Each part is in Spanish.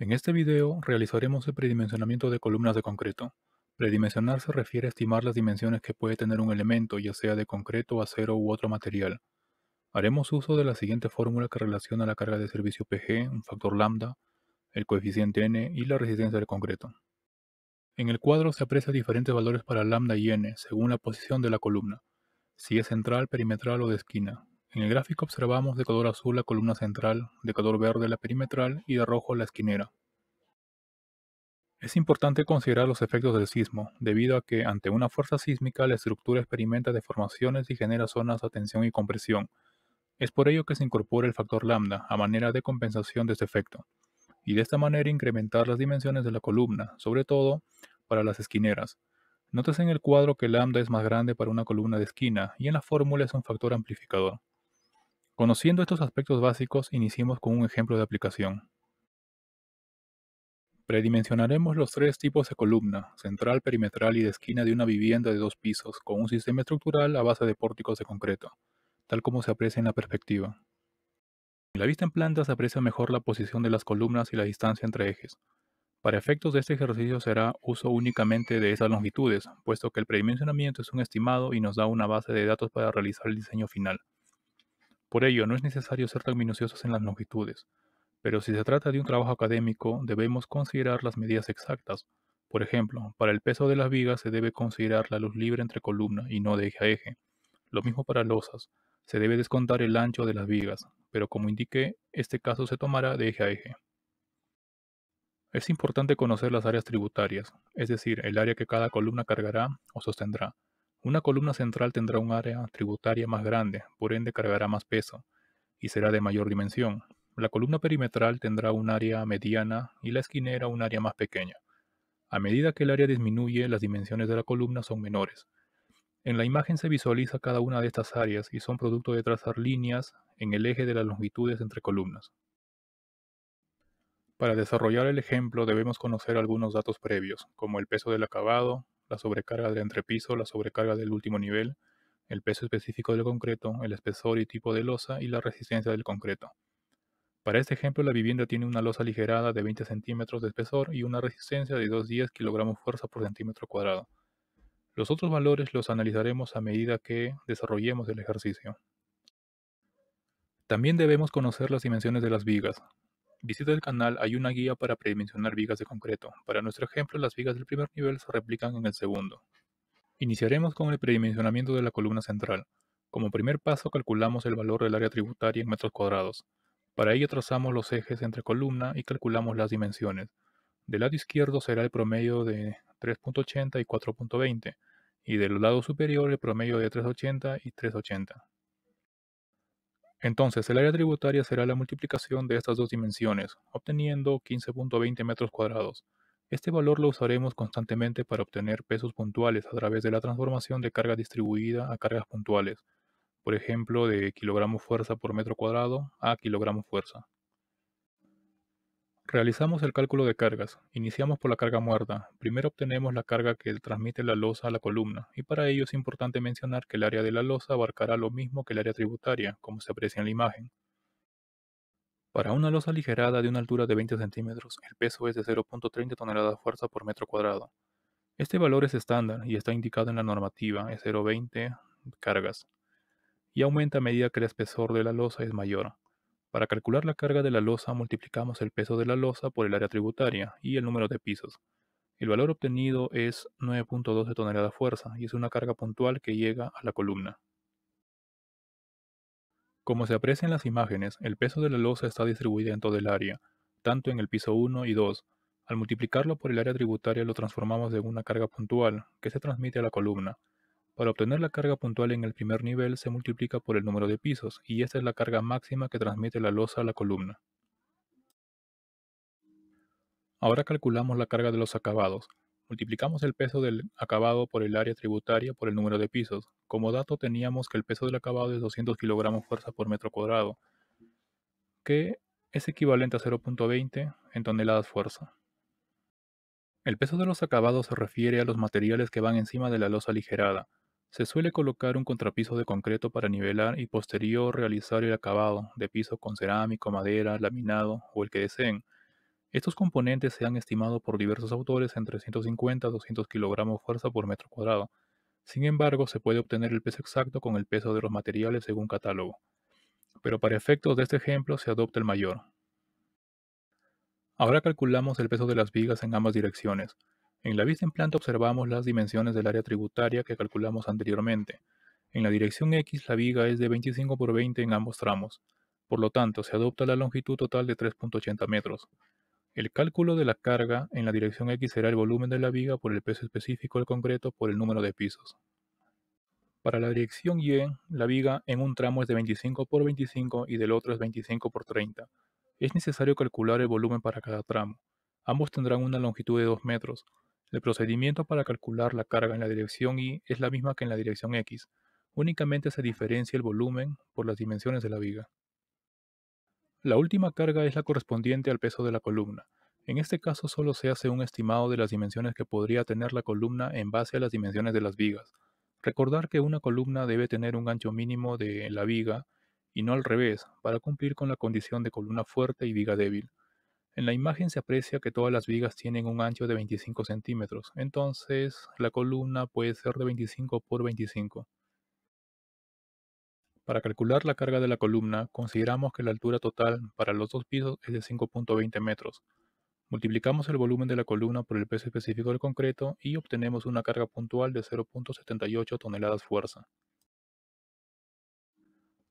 En este video realizaremos el predimensionamiento de columnas de concreto. Predimensionar se refiere a estimar las dimensiones que puede tener un elemento, ya sea de concreto, acero u otro material. Haremos uso de la siguiente fórmula que relaciona la carga de servicio PG, un factor lambda, el coeficiente N y la resistencia del concreto. En el cuadro se aprecia diferentes valores para lambda y N según la posición de la columna, si es central, perimetral o de esquina. En el gráfico observamos de color azul la columna central, de color verde la perimetral y de rojo la esquinera. Es importante considerar los efectos del sismo, debido a que ante una fuerza sísmica la estructura experimenta deformaciones y genera zonas de tensión y compresión. Es por ello que se incorpora el factor lambda a manera de compensación de este efecto, y de esta manera incrementar las dimensiones de la columna, sobre todo para las esquineras. Notas en el cuadro que lambda es más grande para una columna de esquina y en la fórmula es un factor amplificador. Conociendo estos aspectos básicos, iniciemos con un ejemplo de aplicación. Predimensionaremos los tres tipos de columna, central, perimetral y de esquina de una vivienda de dos pisos, con un sistema estructural a base de pórticos de concreto, tal como se aprecia en la perspectiva. En la vista en planta se aprecia mejor la posición de las columnas y la distancia entre ejes. Para efectos de este ejercicio será uso únicamente de esas longitudes, puesto que el predimensionamiento es un estimado y nos da una base de datos para realizar el diseño final. Por ello, no es necesario ser tan minuciosos en las longitudes, pero si se trata de un trabajo académico, debemos considerar las medidas exactas. Por ejemplo, para el peso de las vigas se debe considerar la luz libre entre columna y no de eje a eje. Lo mismo para losas, se debe descontar el ancho de las vigas, pero como indiqué, este caso se tomará de eje a eje. Es importante conocer las áreas tributarias, es decir, el área que cada columna cargará o sostendrá, una columna central tendrá un área tributaria más grande, por ende cargará más peso, y será de mayor dimensión. La columna perimetral tendrá un área mediana y la esquinera un área más pequeña. A medida que el área disminuye, las dimensiones de la columna son menores. En la imagen se visualiza cada una de estas áreas y son producto de trazar líneas en el eje de las longitudes entre columnas. Para desarrollar el ejemplo debemos conocer algunos datos previos, como el peso del acabado, la sobrecarga del entrepiso, la sobrecarga del último nivel, el peso específico del concreto, el espesor y tipo de losa y la resistencia del concreto. Para este ejemplo, la vivienda tiene una losa aligerada de 20 centímetros de espesor y una resistencia de 210 kilogramos fuerza por centímetro cuadrado. Los otros valores los analizaremos a medida que desarrollemos el ejercicio. También debemos conocer las dimensiones de las vigas, Visita el canal, hay una guía para predimensionar vigas de concreto. Para nuestro ejemplo, las vigas del primer nivel se replican en el segundo. Iniciaremos con el predimensionamiento de la columna central. Como primer paso calculamos el valor del área tributaria en metros cuadrados. Para ello trazamos los ejes entre columna y calculamos las dimensiones. Del lado izquierdo será el promedio de 3.80 y 4.20 y del lado superior el promedio de 3.80 y 3.80. Entonces, el área tributaria será la multiplicación de estas dos dimensiones, obteniendo 15.20 metros cuadrados. Este valor lo usaremos constantemente para obtener pesos puntuales a través de la transformación de carga distribuida a cargas puntuales, por ejemplo, de kilogramo fuerza por metro cuadrado a kilogramo fuerza. Realizamos el cálculo de cargas. Iniciamos por la carga muerta. Primero obtenemos la carga que transmite la losa a la columna, y para ello es importante mencionar que el área de la losa abarcará lo mismo que el área tributaria, como se aprecia en la imagen. Para una losa aligerada de una altura de 20 centímetros, el peso es de 0.30 toneladas fuerza por metro cuadrado. Este valor es estándar y está indicado en la normativa, es 0.20 cargas, y aumenta a medida que el espesor de la losa es mayor. Para calcular la carga de la losa multiplicamos el peso de la losa por el área tributaria y el número de pisos. El valor obtenido es 9.2 de tonelada fuerza y es una carga puntual que llega a la columna. Como se aprecia en las imágenes, el peso de la losa está distribuido en todo el área, tanto en el piso 1 y 2. Al multiplicarlo por el área tributaria lo transformamos en una carga puntual, que se transmite a la columna. Para obtener la carga puntual en el primer nivel se multiplica por el número de pisos, y esta es la carga máxima que transmite la losa a la columna. Ahora calculamos la carga de los acabados. Multiplicamos el peso del acabado por el área tributaria por el número de pisos. Como dato teníamos que el peso del acabado es 200 kilogramos fuerza por metro cuadrado, que es equivalente a 0.20 en toneladas fuerza. El peso de los acabados se refiere a los materiales que van encima de la losa aligerada. Se suele colocar un contrapiso de concreto para nivelar y posterior realizar el acabado de piso con cerámico, madera, laminado o el que deseen. Estos componentes se han estimado por diversos autores entre 150 200 kg fuerza por metro cuadrado. Sin embargo, se puede obtener el peso exacto con el peso de los materiales según catálogo. Pero para efectos de este ejemplo se adopta el mayor, Ahora calculamos el peso de las vigas en ambas direcciones. En la vista en planta observamos las dimensiones del área tributaria que calculamos anteriormente. En la dirección X la viga es de 25 por 20 en ambos tramos. Por lo tanto, se adopta la longitud total de 3.80 metros. El cálculo de la carga en la dirección X será el volumen de la viga por el peso específico del concreto por el número de pisos. Para la dirección Y, la viga en un tramo es de 25 por 25 y del otro es 25 por 30 es necesario calcular el volumen para cada tramo. Ambos tendrán una longitud de 2 metros. El procedimiento para calcular la carga en la dirección Y es la misma que en la dirección X. Únicamente se diferencia el volumen por las dimensiones de la viga. La última carga es la correspondiente al peso de la columna. En este caso solo se hace un estimado de las dimensiones que podría tener la columna en base a las dimensiones de las vigas. Recordar que una columna debe tener un ancho mínimo de la viga y no al revés, para cumplir con la condición de columna fuerte y viga débil. En la imagen se aprecia que todas las vigas tienen un ancho de 25 centímetros, entonces la columna puede ser de 25 por 25. Para calcular la carga de la columna, consideramos que la altura total para los dos pisos es de 5.20 metros. Multiplicamos el volumen de la columna por el peso específico del concreto y obtenemos una carga puntual de 0.78 toneladas fuerza.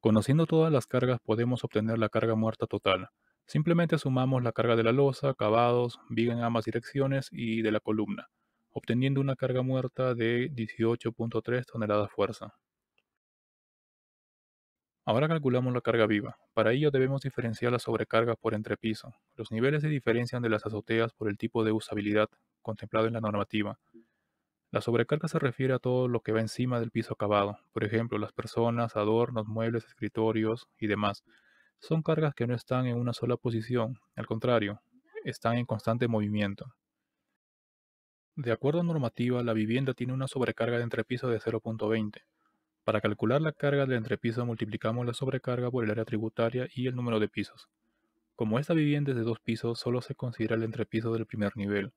Conociendo todas las cargas podemos obtener la carga muerta total. Simplemente sumamos la carga de la losa, cavados, viga en ambas direcciones y de la columna, obteniendo una carga muerta de 18.3 toneladas fuerza. Ahora calculamos la carga viva. Para ello debemos diferenciar las sobrecargas por entrepiso. Los niveles se diferencian de las azoteas por el tipo de usabilidad contemplado en la normativa. La sobrecarga se refiere a todo lo que va encima del piso acabado, por ejemplo, las personas, adornos, muebles, escritorios y demás. Son cargas que no están en una sola posición, al contrario, están en constante movimiento. De acuerdo a normativa, la vivienda tiene una sobrecarga de entrepiso de 0.20. Para calcular la carga del entrepiso multiplicamos la sobrecarga por el área tributaria y el número de pisos. Como esta vivienda es de dos pisos, solo se considera el entrepiso del primer nivel.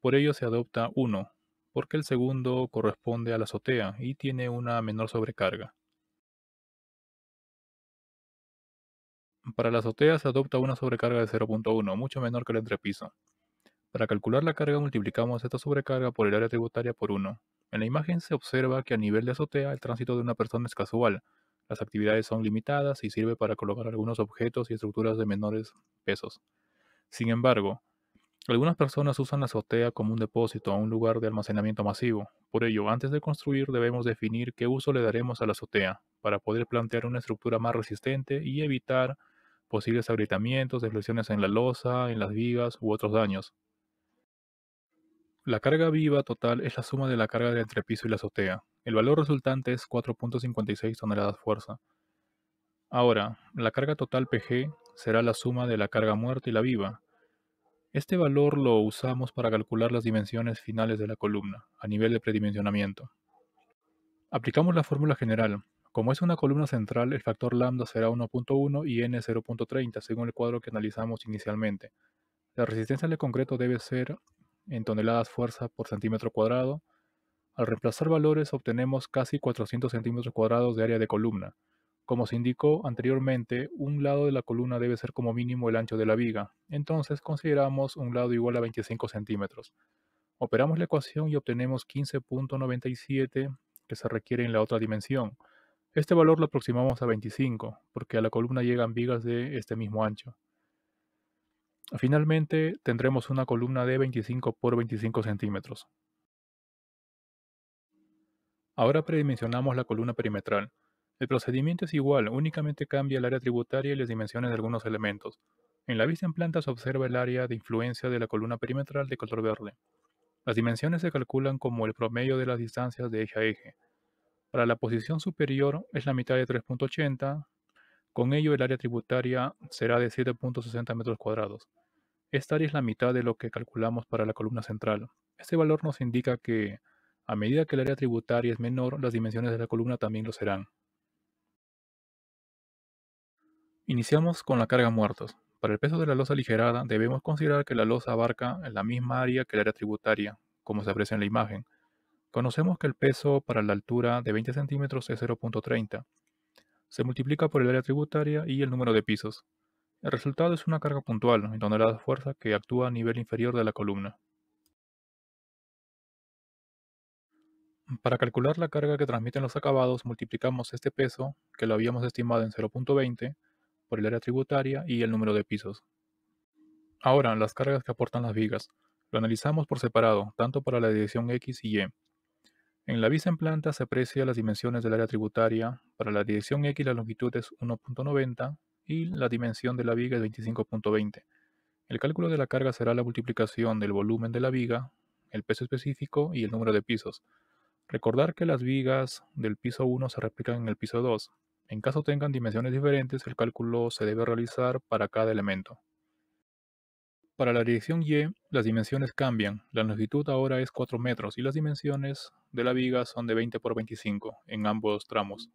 Por ello se adopta 1, porque el segundo corresponde a la azotea y tiene una menor sobrecarga. Para la azotea se adopta una sobrecarga de 0.1, mucho menor que el entrepiso. Para calcular la carga multiplicamos esta sobrecarga por el área tributaria por 1. En la imagen se observa que a nivel de azotea el tránsito de una persona es casual, las actividades son limitadas y sirve para colocar algunos objetos y estructuras de menores pesos. Sin embargo, algunas personas usan la azotea como un depósito o un lugar de almacenamiento masivo. Por ello, antes de construir debemos definir qué uso le daremos a la azotea para poder plantear una estructura más resistente y evitar posibles agrietamientos, deflexiones en la losa, en las vigas u otros daños. La carga viva total es la suma de la carga del entrepiso y la azotea. El valor resultante es 4.56 toneladas fuerza. Ahora, la carga total PG será la suma de la carga muerta y la viva este valor lo usamos para calcular las dimensiones finales de la columna, a nivel de predimensionamiento. Aplicamos la fórmula general. Como es una columna central, el factor lambda será 1.1 y n 0.30, según el cuadro que analizamos inicialmente. La resistencia del concreto debe ser en toneladas fuerza por centímetro cuadrado. Al reemplazar valores obtenemos casi 400 centímetros cuadrados de área de columna, como se indicó anteriormente, un lado de la columna debe ser como mínimo el ancho de la viga, entonces consideramos un lado igual a 25 centímetros. Operamos la ecuación y obtenemos 15.97 que se requiere en la otra dimensión. Este valor lo aproximamos a 25, porque a la columna llegan vigas de este mismo ancho. Finalmente, tendremos una columna de 25 por 25 centímetros. Ahora predimensionamos la columna perimetral. El procedimiento es igual, únicamente cambia el área tributaria y las dimensiones de algunos elementos. En la vista en planta se observa el área de influencia de la columna perimetral de color verde. Las dimensiones se calculan como el promedio de las distancias de eje a eje. Para la posición superior es la mitad de 3.80, con ello el área tributaria será de 7.60 metros cuadrados. Esta área es la mitad de lo que calculamos para la columna central. Este valor nos indica que, a medida que el área tributaria es menor, las dimensiones de la columna también lo serán. Iniciamos con la carga muertos. Para el peso de la losa aligerada, debemos considerar que la losa abarca la misma área que el área tributaria, como se aprecia en la imagen. Conocemos que el peso para la altura de 20 centímetros es 0.30. Se multiplica por el área tributaria y el número de pisos. El resultado es una carga puntual, en donde la fuerza, que actúa a nivel inferior de la columna. Para calcular la carga que transmiten los acabados, multiplicamos este peso, que lo habíamos estimado en 0.20, por el área tributaria y el número de pisos. Ahora, las cargas que aportan las vigas. Lo analizamos por separado, tanto para la dirección X y Y. En la visa en planta se aprecia las dimensiones del área tributaria. Para la dirección X la longitud es 1.90 y la dimensión de la viga es 25.20. El cálculo de la carga será la multiplicación del volumen de la viga, el peso específico y el número de pisos. Recordar que las vigas del piso 1 se replican en el piso 2, en caso tengan dimensiones diferentes, el cálculo se debe realizar para cada elemento. Para la dirección Y, las dimensiones cambian. La longitud ahora es 4 metros y las dimensiones de la viga son de 20 por 25 en ambos tramos.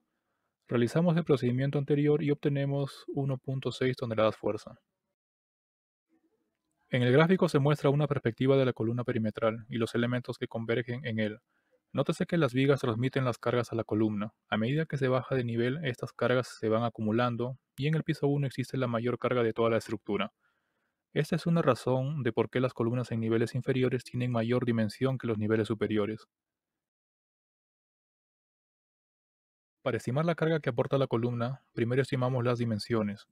Realizamos el procedimiento anterior y obtenemos 1.6 toneladas fuerza. En el gráfico se muestra una perspectiva de la columna perimetral y los elementos que convergen en él. Nótese que las vigas transmiten las cargas a la columna. A medida que se baja de nivel, estas cargas se van acumulando y en el piso 1 existe la mayor carga de toda la estructura. Esta es una razón de por qué las columnas en niveles inferiores tienen mayor dimensión que los niveles superiores. Para estimar la carga que aporta la columna, primero estimamos las dimensiones.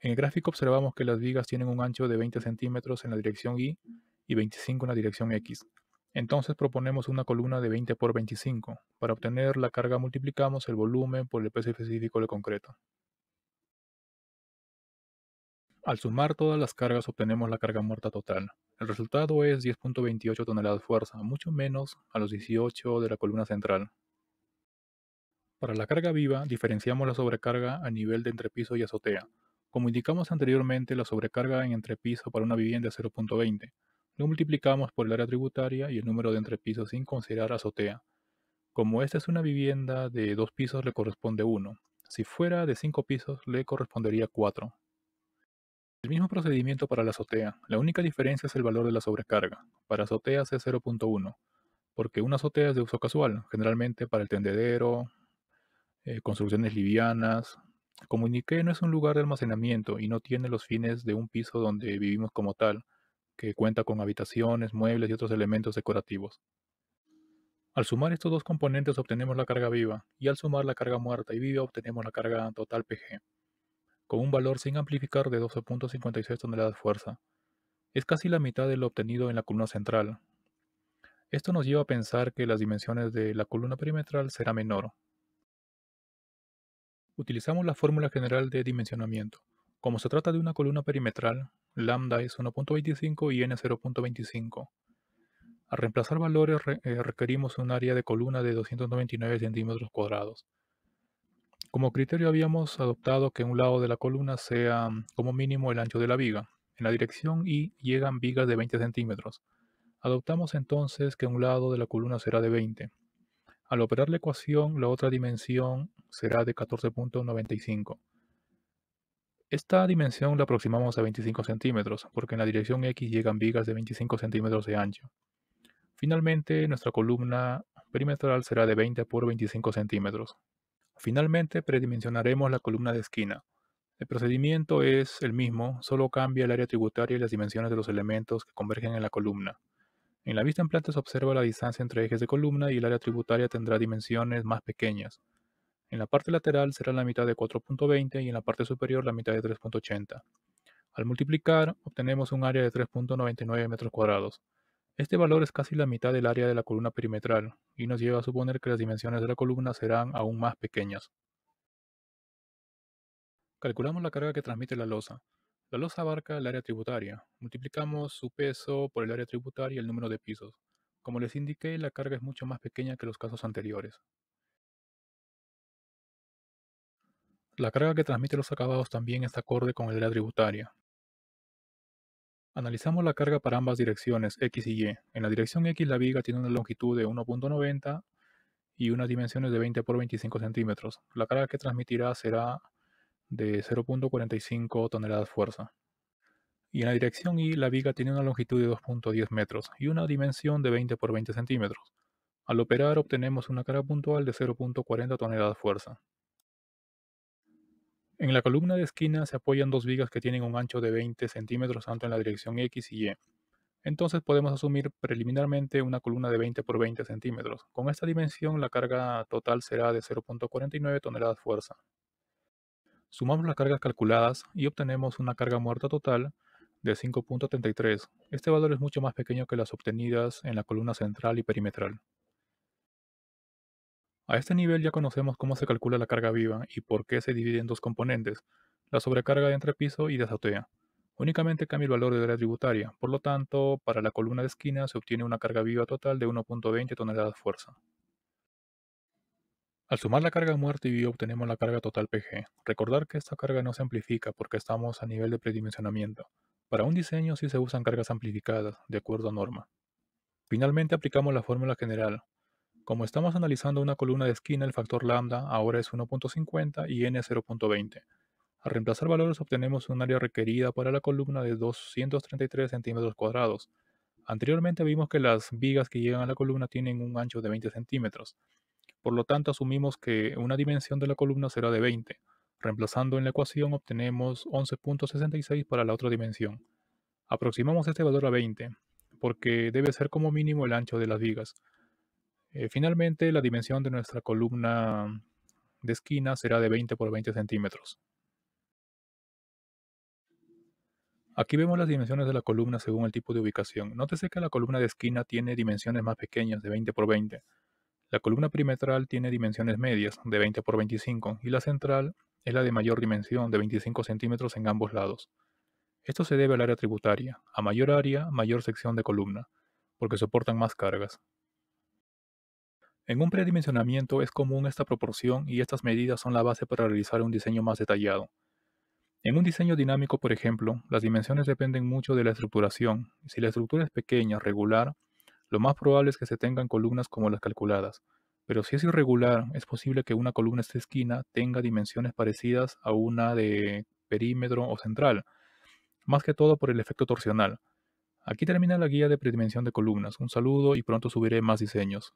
En el gráfico observamos que las vigas tienen un ancho de 20 centímetros en la dirección Y y 25 en la dirección X. Entonces proponemos una columna de 20 por 25. Para obtener la carga multiplicamos el volumen por el peso específico del concreto. Al sumar todas las cargas obtenemos la carga muerta total. El resultado es 10.28 toneladas de fuerza, mucho menos a los 18 de la columna central. Para la carga viva, diferenciamos la sobrecarga a nivel de entrepiso y azotea. Como indicamos anteriormente, la sobrecarga en entrepiso para una vivienda es 0.20, lo multiplicamos por el área tributaria y el número de entrepisos sin considerar azotea. Como esta es una vivienda de dos pisos le corresponde uno. Si fuera de cinco pisos le correspondería cuatro. El mismo procedimiento para la azotea. La única diferencia es el valor de la sobrecarga. Para azoteas es 0.1, porque una azotea es de uso casual, generalmente para el tendedero, eh, construcciones livianas. Como indiqué, no es un lugar de almacenamiento y no tiene los fines de un piso donde vivimos como tal que cuenta con habitaciones, muebles y otros elementos decorativos. Al sumar estos dos componentes obtenemos la carga viva, y al sumar la carga muerta y viva obtenemos la carga total PG, con un valor sin amplificar de 12.56 toneladas fuerza. Es casi la mitad de lo obtenido en la columna central. Esto nos lleva a pensar que las dimensiones de la columna perimetral será menor. Utilizamos la fórmula general de dimensionamiento, como se trata de una columna perimetral, lambda es 1.25 y n es 0.25. Al reemplazar valores eh, requerimos un área de columna de 299 centímetros cuadrados. Como criterio habíamos adoptado que un lado de la columna sea como mínimo el ancho de la viga. En la dirección Y llegan vigas de 20 centímetros. Adoptamos entonces que un lado de la columna será de 20. Al operar la ecuación, la otra dimensión será de 14.95. Esta dimensión la aproximamos a 25 centímetros, porque en la dirección X llegan vigas de 25 centímetros de ancho. Finalmente, nuestra columna perimetral será de 20 por 25 centímetros. Finalmente, predimensionaremos la columna de esquina. El procedimiento es el mismo, solo cambia el área tributaria y las dimensiones de los elementos que convergen en la columna. En la vista en planta se observa la distancia entre ejes de columna y el área tributaria tendrá dimensiones más pequeñas. En la parte lateral será la mitad de 4.20 y en la parte superior la mitad de 3.80. Al multiplicar, obtenemos un área de 3.99 metros cuadrados. Este valor es casi la mitad del área de la columna perimetral, y nos lleva a suponer que las dimensiones de la columna serán aún más pequeñas. Calculamos la carga que transmite la losa. La losa abarca el área tributaria. Multiplicamos su peso por el área tributaria y el número de pisos. Como les indiqué, la carga es mucho más pequeña que los casos anteriores. La carga que transmite los acabados también está acorde con el de la tributaria. Analizamos la carga para ambas direcciones, X y Y. En la dirección X la viga tiene una longitud de 1.90 y unas dimensiones de 20 por 25 centímetros. La carga que transmitirá será de 0.45 toneladas fuerza. Y en la dirección Y la viga tiene una longitud de 2.10 metros y una dimensión de 20 por 20 centímetros. Al operar obtenemos una carga puntual de 0.40 toneladas fuerza. En la columna de esquina se apoyan dos vigas que tienen un ancho de 20 centímetros tanto en la dirección X y Y. Entonces podemos asumir preliminarmente una columna de 20 por 20 centímetros. Con esta dimensión la carga total será de 0.49 toneladas fuerza. Sumamos las cargas calculadas y obtenemos una carga muerta total de 5.33. Este valor es mucho más pequeño que las obtenidas en la columna central y perimetral. A este nivel ya conocemos cómo se calcula la carga viva y por qué se divide en dos componentes, la sobrecarga de entrepiso y de azotea. Únicamente cambia el valor de la tributaria, por lo tanto, para la columna de esquina se obtiene una carga viva total de 1.20 toneladas fuerza. Al sumar la carga muerta y viva obtenemos la carga total PG. Recordar que esta carga no se amplifica porque estamos a nivel de predimensionamiento. Para un diseño sí se usan cargas amplificadas, de acuerdo a norma. Finalmente aplicamos la fórmula general, como estamos analizando una columna de esquina, el factor lambda ahora es 1.50 y n 0.20. Al reemplazar valores obtenemos un área requerida para la columna de 233 centímetros cuadrados. Anteriormente vimos que las vigas que llegan a la columna tienen un ancho de 20 centímetros. Por lo tanto, asumimos que una dimensión de la columna será de 20. Reemplazando en la ecuación obtenemos 11.66 para la otra dimensión. Aproximamos este valor a 20, porque debe ser como mínimo el ancho de las vigas. Eh, finalmente, la dimensión de nuestra columna de esquina será de 20 por 20 centímetros. Aquí vemos las dimensiones de la columna según el tipo de ubicación. Nótese que la columna de esquina tiene dimensiones más pequeñas, de 20 por 20. La columna perimetral tiene dimensiones medias, de 20 por 25, y la central es la de mayor dimensión, de 25 centímetros en ambos lados. Esto se debe al área tributaria. A mayor área, mayor sección de columna, porque soportan más cargas. En un predimensionamiento es común esta proporción y estas medidas son la base para realizar un diseño más detallado. En un diseño dinámico, por ejemplo, las dimensiones dependen mucho de la estructuración. Si la estructura es pequeña, regular, lo más probable es que se tengan columnas como las calculadas. Pero si es irregular, es posible que una columna esta esquina tenga dimensiones parecidas a una de perímetro o central, más que todo por el efecto torsional. Aquí termina la guía de predimensión de columnas. Un saludo y pronto subiré más diseños.